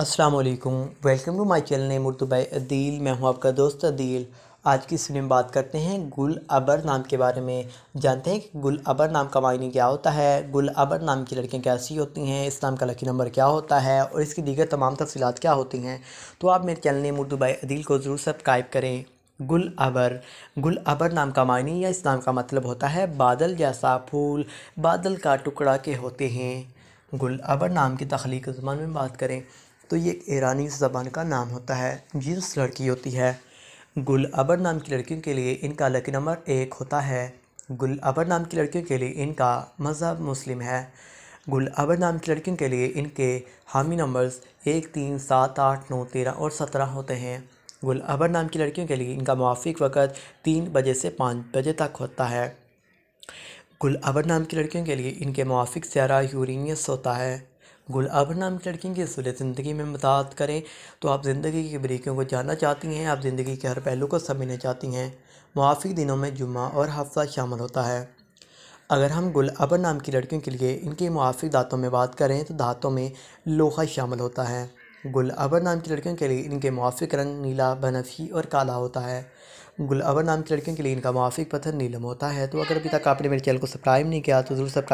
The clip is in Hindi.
अस्सलाम वालेकुम welcome to my channel name Urdu by Adeel मैं हूं आपका दोस्त अदील आज की इस में बात करते हैं गुल अबर नाम के बारे में जानते हैं कि गुल अबर नाम का मायने क्या होता है गुल अबर नाम की लड़कियां कैसी होती हैं इस नाम का लकी नंबर क्या होता है और इसकी दीगर तमाम तफसीत क्या होती हैं तो आप मेरे channel name Urdu by Adeel को ज़रूर सब्सक्राइब करें गुल अबर गुल अबर नाम का मायने या इस नाम का मतलब होता है बादल जैसा फूल बादल का टुकड़ा के होते हैं गुल अबर नाम की तख्लीक ज़बान में बात करें तो ये एक ईरानी ज़बान का नाम होता है जिस लड़की होती है गुल अबर नाम की लड़कियों के लिए इनका लकी नंबर एक होता है गुल अबर नाम की लड़कियों के लिए इनका मज़हब मुस्लिम है गुल अबर नाम की लड़कियों के लिए इनके हामी नंबर्स एक तीन सात आठ नौ तेरह और सत्रह होते हैं गुल अबर नाम की लड़कियों के लिए इनका मुआफ़ वक़्त तीन बजे से पाँच बजे तक होता है गुल अबर नाम की लड़कियों के लिए इनके मुआफ़ सारा यूरिनियस होता है गुलाबर नाम की लड़की की असूल ज़िंदगी में मदाद करें तो आप ज़िंदगी की बरीकियों को जानना चाहती हैं आप ज़िंदगी के हर पहलू को समझना चाहती हैं मुआफ़ी दिनों में जुम्मा और हफ्ता शामिल होता है अगर हम गुल अबर नाम की लड़कियों के लिए इनके मुआफ़ी दातों में बात करें तो दातों में लोहा शामिल होता है गुल अबर नाम की लड़कियों के लिए इनके मुआफ़ रंग नीला बनफी और काला होता है गुल अबर नाम की लड़कियों के लिए इनका मुआफ़ पत्थर नीलम होता है तो अगर अभी तक आपने मेरे चैनल को सब्सक्राइब नहीं किया तो ज़रूर सब्सक्राइब